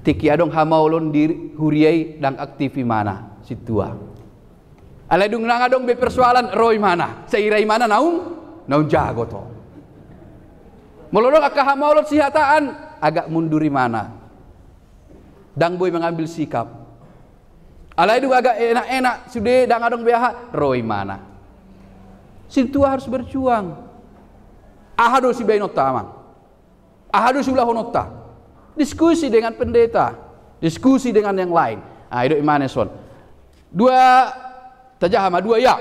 tiki adong hamaulon di huriai dan aktifi mana situa alai dung nang adong be persoalan roy mana seirai mana naung naung jago to Melodong akah hamaulon sihataan agak munduri mana dang boy mengambil sikap alai dung agak enak-enak sudah dang adong beha roy mana situa harus berjuang ahadu si bainot tamang ahadu si ulahonot Diskusi dengan pendeta, diskusi dengan yang lain. Ah, itu Imaneson. Dua tajam, dua ya.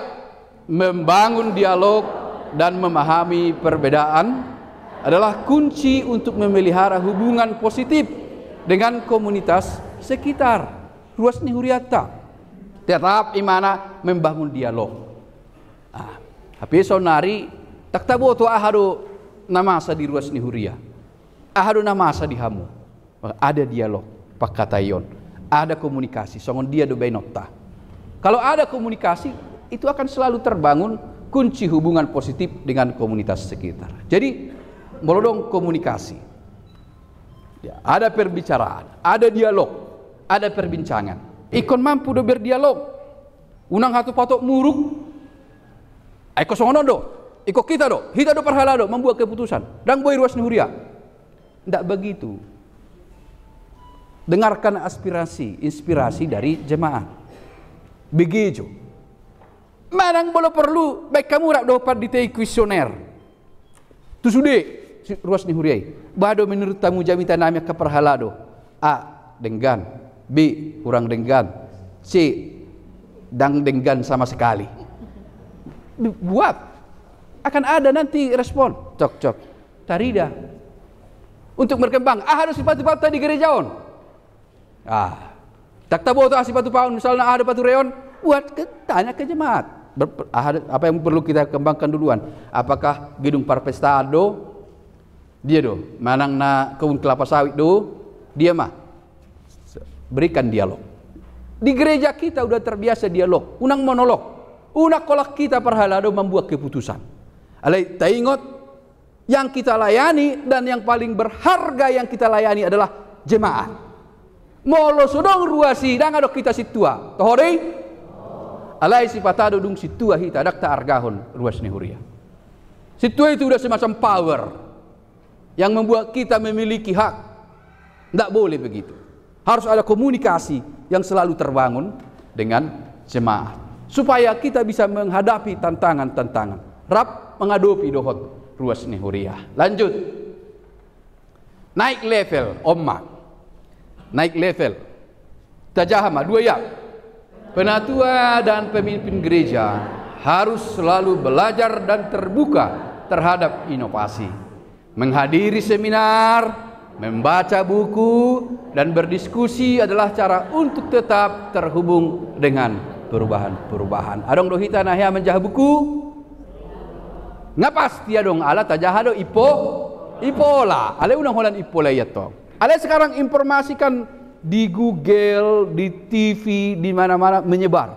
Membangun dialog dan memahami perbedaan adalah kunci untuk memelihara hubungan positif dengan komunitas sekitar. Ruas Nihuriata. Tetap imana membangun dialog. Ah, tapi sonari tak tahu nama namasa di ruas nihuria. nama namasa di hamu ada dialog pak pakatayon ada komunikasi songon dia do nota kalau ada komunikasi itu akan selalu terbangun kunci hubungan positif dengan komunitas sekitar jadi melodong komunikasi ya, ada perbicaraan ada dialog ada perbincangan ikon mampu do berdialog unang satu patok muruk Eko songono do, iko kita do, kita do perhala do, membuat keputusan. Dan boy ruas nuria. Tidak begitu dengarkan aspirasi, inspirasi dari jemaah. Begitu. Manang boleh perlu baik kamu rak dapat ditei kuesioner. Tu sudah ruas ni huriai. Bado menurut tamu jamita namanya keperhalado. A denggan, B kurang denggan, C dang denggan sama sekali. Buat akan ada nanti respon cok cok tarida untuk berkembang ah harus cepat-cepat patu di gerejaon Ah. Tak tahu tuh asli batu paun misalnya ada batu reon, buat ke, tanya ke jemaat. Ah, apa yang perlu kita kembangkan duluan? Apakah gedung parpestado dia do manang na kebun kelapa sawit do dia mah berikan dialog di gereja kita udah terbiasa dialog unang monolog unak kolak kita perhalado membuat keputusan alai taingot yang kita layani dan yang paling berharga yang kita layani adalah jemaat Molo sodong ruas si ada kita situa. Tohorei? Eh? Alai si patado dung situa hita dak tak argahon ruas nihuria. Situa itu sudah semacam power yang membuat kita memiliki hak. Tidak boleh begitu. Harus ada komunikasi yang selalu terbangun dengan jemaah Supaya kita bisa menghadapi tantangan-tantangan. Rap mengadopi dohot ruas huria. Lanjut. Naik level, omak naik level tajahama dua ya penatua dan pemimpin gereja harus selalu belajar dan terbuka terhadap inovasi menghadiri seminar membaca buku dan berdiskusi adalah cara untuk tetap terhubung dengan perubahan-perubahan adong dohita nahya menjah buku ngapas tiadong ala tajahado ipo ipola ale unang holan ipola toh. Ada sekarang informasi kan di Google, di TV, di mana-mana menyebar.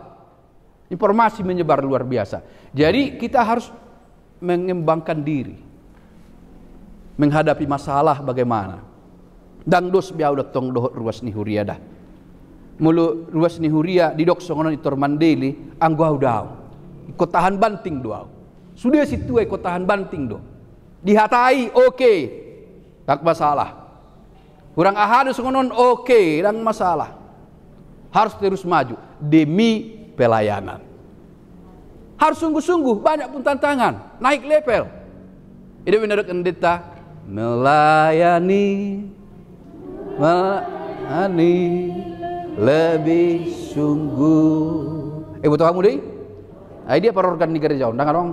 Informasi menyebar luar biasa. Jadi kita harus mengembangkan diri. Menghadapi masalah bagaimana. Dan dos biaudak tong dohot ruas ni dah, Mulu ruas nihuria huria di dok songonan itu mandeli angguau dau. Kotahan banting doau. Sudah situ kotahan banting do. Dihatai oke. Tak masalah. Kurang ahadus ngonon oke, dan masalah. Harus terus maju demi pelayanan. Harus sungguh-sungguh banyak pun tantangan, naik level. Ini menurut pendeta melayani melayani lebih sungguh. Eh butuh kamu deh. Nah, dia organ di gereja, jangan dong.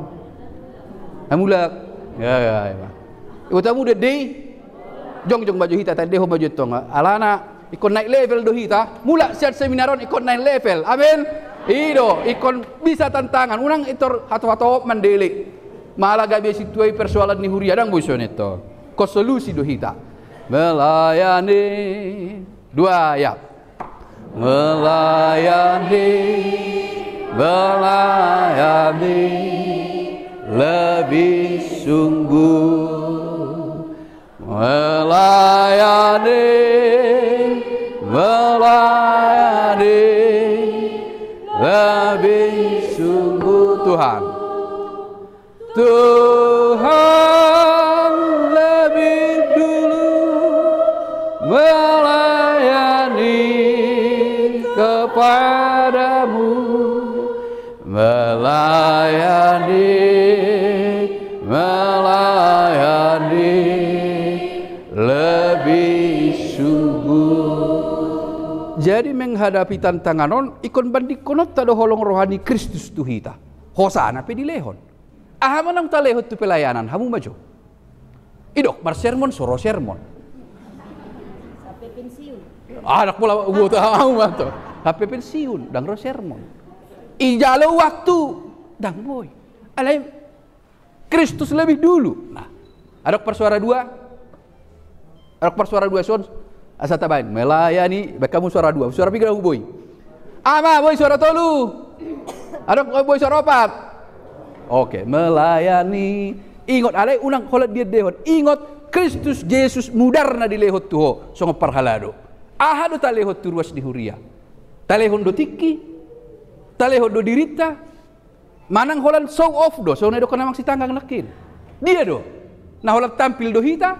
Ya ya ya. Ibu tamu deh jong jong baju hita tadi deho baju tonga alana ikon naik level do hita mula siat seminaron ikon naik level amin ido ikon bisa tantangan unang itu hatu hatu mandelik malah gak biasa situai persoalan huria dang buson itu ko solusi do hita melayani dua ya melayani melayani lebih sungguh melayani kepadamu melayani melayani lebih sungguh jadi menghadapi tantangan on ikon konot tado holong rohani Kristus tuhita hosana pedi lehon aha menang talehot tu pelayanan hamu maju idok mar sermon soro sermon Ah, anak pula gue tahu mato. Tapi pensiun dang ro sermon. Ijalo waktu dang boy. Alai Kristus lebih dulu. Nah, ada persuara dua. Ada persuara dua son. Asa tabain melayani kamu suara dua. Suara pikir aku boy. Ama boy suara tolu. Ada boy suara opat. Oke, melayani. Ingat alai unang kolat dia dehot. Ingat Kristus Yesus mudarna di lehot tuho. Songo parhalado ahadu taleho turuas Huria, talehon do tiki talehon do dirita manang holan show off do so do kena maksi tanggang nakin dia do nah holan tampil do hita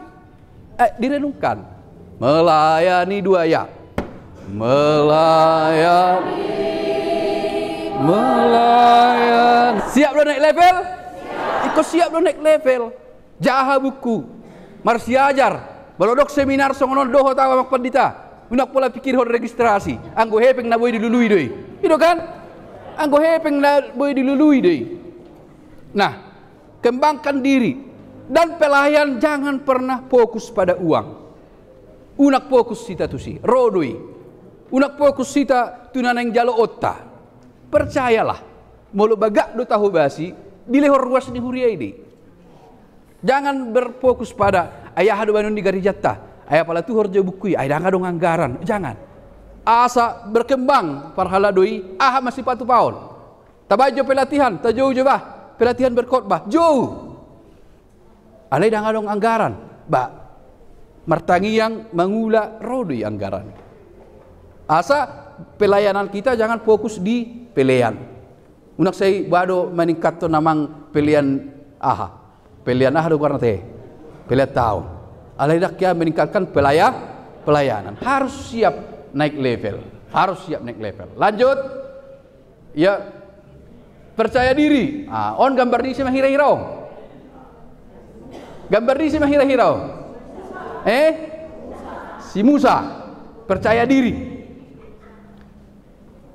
eh, direnungkan melayani dua ya melayani melayan, siap lo naik level ikut siap lo naik level jaha buku marsiajar belodok seminar songonon doho tawa pendita Unak pola pikir hor registrasi. Anggo hepeng na boy dilului doi. Itu kan? Anggo hepeng na boy dilului doi. Nah, kembangkan diri dan pelayan jangan pernah fokus pada uang. Unak fokus sita si, rodui. Unak fokus sita yang jalo otta. Percayalah, mulu bagak do tahu basi, dilehor ruas ni huria ini. Jangan berfokus pada ayah hadu banun di garijatta. Ayah pala harus je bukui, ya. ayah dah dong anggaran. Jangan. Asa berkembang parhala doi, ah masih patu paun. Tabai jauh pelatihan, jauh je bah. Pelatihan berkhotbah, jauh. Alai dah dong anggaran. Ba. Martangi yang mengula rodi anggaran. Asa pelayanan kita jangan fokus di pelayan. Unak saya bado meningkat tu namang pelayan aha. Pelayan aha do karena teh. Pelayan tahun. Alhamdulillah kita ya meningkatkan pelayan, pelayanan. Harus siap naik level. Harus siap naik level. Lanjut. Ya, percaya diri. Ah, on gambar diri sama hira-hirau. Gambar diri sama hira-hirau. Eh? Si Musa. Percaya diri.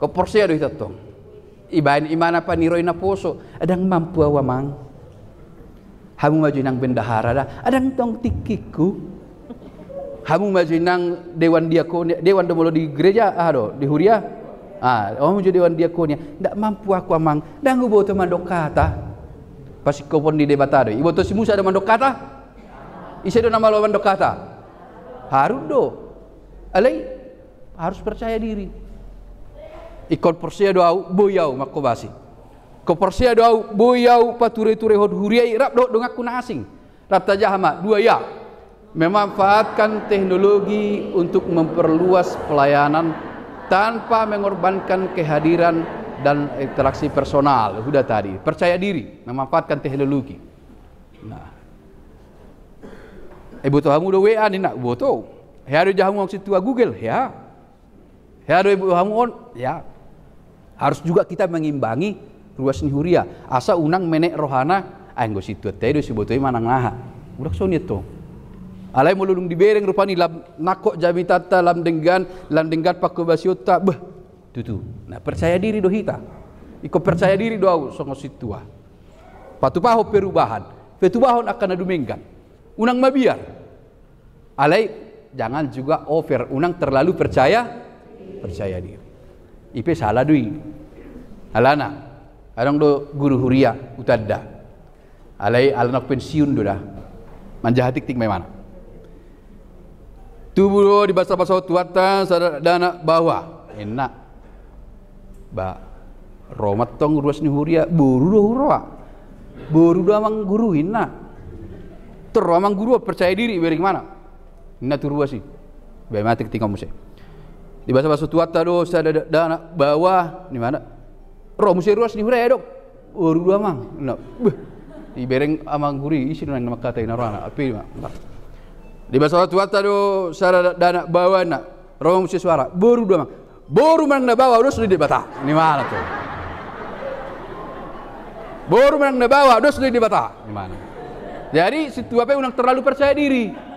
Kau percaya itu tong. ibain iman apa niroi na ada yang mampu awamang. Hamu maju nang bendahara dah. ada tong tikiku. Hamu maju nang dewan diakonia, dewan domolo di gereja, ah do, di huria. Ah, oh maju dewan diakonia. Ndak mampu aku amang. Dang ubo to mandok kata. Pas kau pun di debat ada ibu to si Musa ada mandok kata. Isa do nama lo mandok kata. Harus do. Alai harus percaya diri. Ikon persia doa boyau makobasi. Kepersia doa boyau pature-ture hod huriai rap do dong aku asing. Rap tajahama dua ya. Memanfaatkan teknologi untuk memperluas pelayanan tanpa mengorbankan kehadiran dan interaksi personal. Sudah tadi, percaya diri, memanfaatkan teknologi. Nah. Ibu eh, kamu udah WA nih nak tuh Ya ada jahamu waktu tua Google, ya. Ya ada ibu kamu on, ya. Harus juga kita mengimbangi ruas ni huria asa unang menek rohana anggo situ teh si botoy manang naha urak soni to alai mulung di bereng rupani lam nakok jami tata lam denggan lam denggan paku basiota beh tutu nah percaya diri do hita iko percaya diri do songo situa ah. paho perubahan petubahon akan adu menggan unang mabiar alai jangan juga over unang terlalu percaya percaya diri ipe salah duit alana Arang do guru huria utadda. Alai alanak pensiun do dah. Manjahatik tik memana. Tubuh di bahasa bahasa tuata sadana bawah Enak. Ba romat tong ruas ni huria buru do hura. Ah. Buru do amang guru inna. Ter amang guru percaya diri beri mana? Inna tu ruas sih. Bae matik tik sih. Di bahasa bahasa tuata do sadana bawah ni mana? roh musir ruas ni hurai dok uru oh, dua mang nak beh di bereng amang guri isi nang nama kata ina rana api mak di bahasa tua do sara dana bawa nak roh musir suara boru dua mang boru mang na bawa dos di bata ni mana tu boru mang na bawa dos di bata ni mana jadi situ apa unang terlalu percaya diri